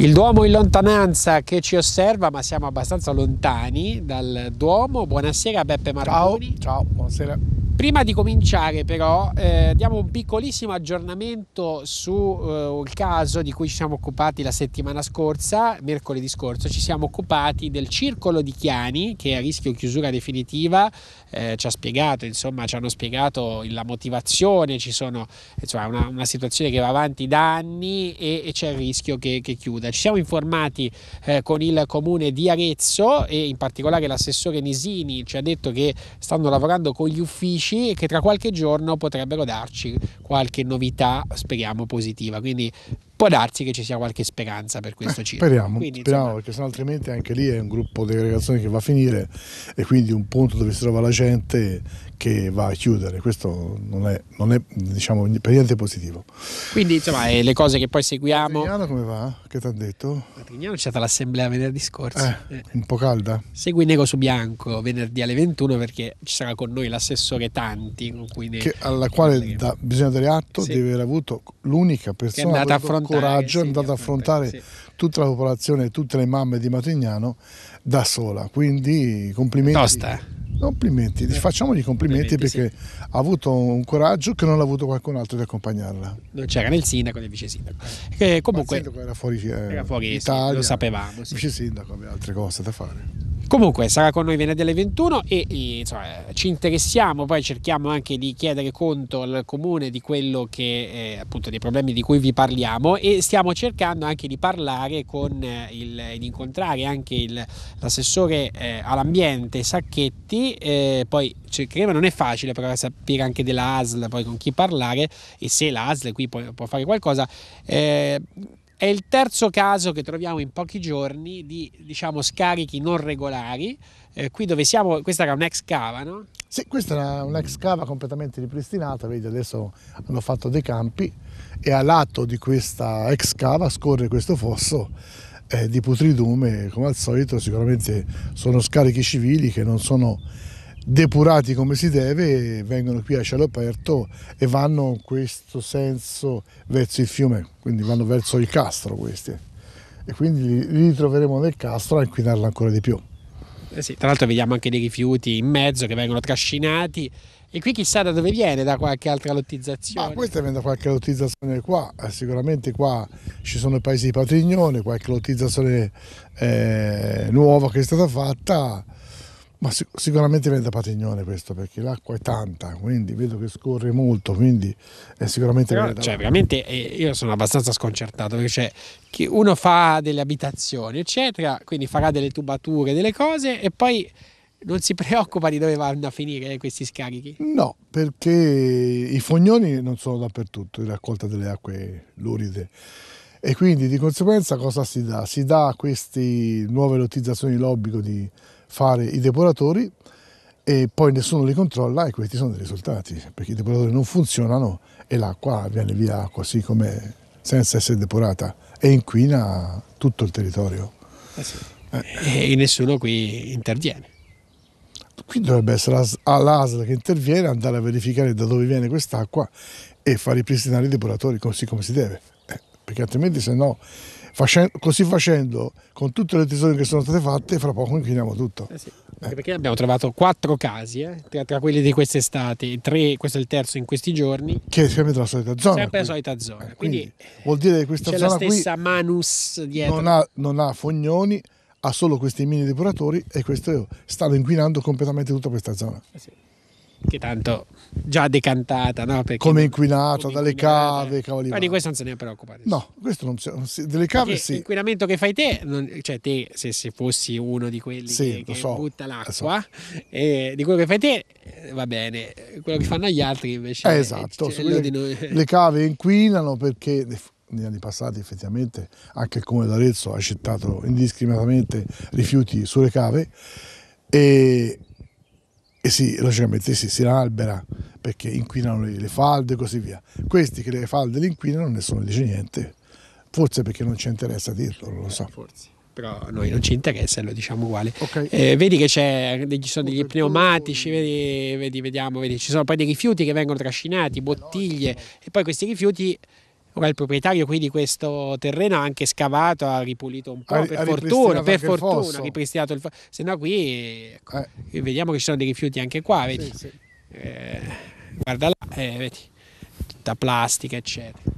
Il Duomo in lontananza che ci osserva, ma siamo abbastanza lontani dal Duomo. Buonasera Beppe Marconi. Ciao, ciao, buonasera. Prima di cominciare però eh, diamo un piccolissimo aggiornamento sul eh, caso di cui ci siamo occupati la settimana scorsa, mercoledì scorso, ci siamo occupati del circolo di Chiani che è a rischio chiusura definitiva, eh, ci ha spiegato, insomma ci hanno spiegato la motivazione, ci sono insomma, una, una situazione che va avanti da anni e, e c'è il rischio che, che, chiuda. Ci siamo informati eh, con il comune di Arezzo e in particolare l'assessore Nisini ci ha detto che stanno lavorando con gli uffici amici e che tra qualche giorno potrebbero darci qualche novità, speriamo positiva. Quindi può darsi che ci sia qualche speranza per questo eh, Speriamo, quindi, speriamo insomma... perché sennò altrimenti anche lì è un gruppo di aggregazioni che va a finire e quindi un punto dove si trova la gente che va a chiudere, questo non è, non è diciamo, per niente positivo. Quindi insomma eh, le cose che poi seguiamo... Patrignano come va? Che ti ha detto? Patrignano c'è stata l'assemblea venerdì scorso. Eh, eh. Un po' calda? Segui Nego su Bianco venerdì alle 21 perché ci sarà con noi l'assessore Tanti. Con cui ne... che, alla quale da, bisogna dare atto sì. di aver avuto l'unica persona... Che è andata a affrontare coraggio è andata ad affrontare sì. tutta la popolazione tutte le mamme di Matignano da sola. Quindi complimenti. Tosta. Eh. Complimenti, eh, facciamogli complimenti, complimenti perché sì. ha avuto un coraggio che non l'ha avuto qualcun altro di accompagnarla. Non c'era né il sindaco né il vice sindaco. Che comunque, il sindaco era fuori, eh, era fuori Italia, lo sapevamo. Sì. Il vice sindaco aveva altre cose da fare. Comunque sarà con noi venerdì alle 21 e, eh, insomma, ci interessiamo, poi cerchiamo anche di chiedere conto al comune di quello che eh, appunto dei problemi di cui vi parliamo e stiamo cercando anche di parlare con eh, il, di incontrare anche il, l'assessore eh, all'ambiente Sacchetti, eh, poi cercheremo, non è facile però sapere anche della ASL poi con chi parlare e se la ASL qui può, può fare qualcosa Eh, è il terzo caso che troviamo in pochi giorni di diciamo, scarichi non regolari. Eh, qui dove siamo, questa era un'ex cava, no? Sì, questa era un'ex cava completamente ripristinata, vedi adesso hanno fatto dei campi e a lato di questa ex cava scorre questo fosso eh, di putridume, come al solito sicuramente sono scarichi civili che non sono depurati come si deve, vengono qui a cielo aperto e vanno in questo senso verso il fiume, quindi vanno verso il castro questi. E quindi li ritroveremo nel castro a inquinarlo ancora di più. Eh sì, tra l'altro vediamo anche dei rifiuti in mezzo che vengono trascinati e qui chissà da dove viene, da qualche altra lottizzazione. Ma questa viene da qualche lottizzazione qua, eh, sicuramente qua ci sono i paesi di Patrignone, qualche lottizzazione eh, nuova che è stata fatta ma sic- sicuramente viene da Patignone questo perché l'acqua è tanta, quindi vedo che scorre molto, quindi è sicuramente... Però, cioè, veramente eh, io sono abbastanza sconcertato perché cioè, uno fa delle abitazioni, eccetera, quindi farà delle tubature, delle cose e poi non si preoccupa di dove vanno a finire eh, questi scarichi? No, perché i fognoni non sono dappertutto, in raccolta delle acque luride e quindi di conseguenza cosa si dà? Si dà a queste nuove lottizzazioni l'obbligo di fare i depuratori e poi nessuno li controlla e questi sono i risultati, perché i depuratori non funzionano e l'acqua viene via così com'è, senza essere depurata e inquina tutto il territorio. Eh sì. eh. E nessuno qui interviene. Qui dovrebbe essere l'ASL ah, che interviene, andare a verificare da dove viene quest'acqua e far ripristinare i depuratori così come si deve perché altrimenti se no così facendo con tutte le tesori che sono state fatte fra poco inquiniamo tutto eh sì, eh. perché abbiamo trovato quattro casi eh, tra, tra, quelli di quest'estate tre questo è il terzo in questi giorni che è sempre la solita zona sempre quindi. la solita zona eh, quindi, quindi, vuol dire che questa c'è zona la stessa manus dietro non ha, non ha fognoni ha solo questi mini depuratori e questo stanno inquinando completamente tutta questa zona eh sì che tanto già decantata, no? Perché come inquinata dalle cave, cavoli. Ma di questo non se ne preoccupate. No, questo non c'è, delle cave Perché sì. L'inquinamento che fai te, non, cioè te se, se, fossi uno di quelli sì, che, che so, butta l'acqua, so. e di quello che fai te eh, va bene, quello che fanno gli altri invece... Eh, eh esatto, cioè, le, le cave inquinano perché negli anni passati effettivamente anche il comune d'Arezzo ha gettato indiscriminatamente rifiuti sulle cave e e si, logicamente si, si albera perché inquinano le, le, falde e così via. Questi che le falde le inquinano nessuno dice niente, forse perché non ci interessa dirlo, non lo so. Forse però a noi non ci interessa e lo diciamo uguale. Okay. Eh, vedi che degli, ci sono degli pneumatici, vedi, vedi, vediamo, vedi, ci sono poi dei rifiuti che vengono trascinati, bottiglie e poi questi rifiuti Ora il proprietario qui di questo terreno ha anche scavato, ha ripulito un po', ha, per ha fortuna, per fortuna, ha ripristinato il fosso, se no qui ecco, eh. vediamo che ci sono dei rifiuti anche qua, vedi? Sì, sì. Eh, guarda là, eh, vedi, tutta plastica eccetera.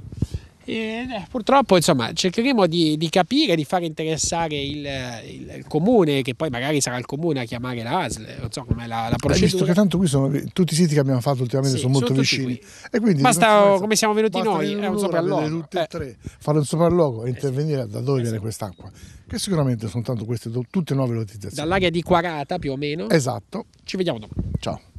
E, eh, eh, purtroppo insomma, cercheremo di, di, capire, di far interessare il, il, il, comune, che poi magari sarà il comune a chiamare la non so come la, la procedura. Eh, visto che tanto qui sono tutti i siti che abbiamo fatto ultimamente sì, sono molto sono vicini. Quindi, basta come siamo venuti noi, è un sopralluogo. Eh. Tre, fare un sopralluogo e eh, intervenire da dove viene quest'acqua, che sicuramente sono tanto queste tutte nuove lotizzazioni. Dall'area di Quarata più o meno. Esatto. Ci vediamo dopo. Ciao.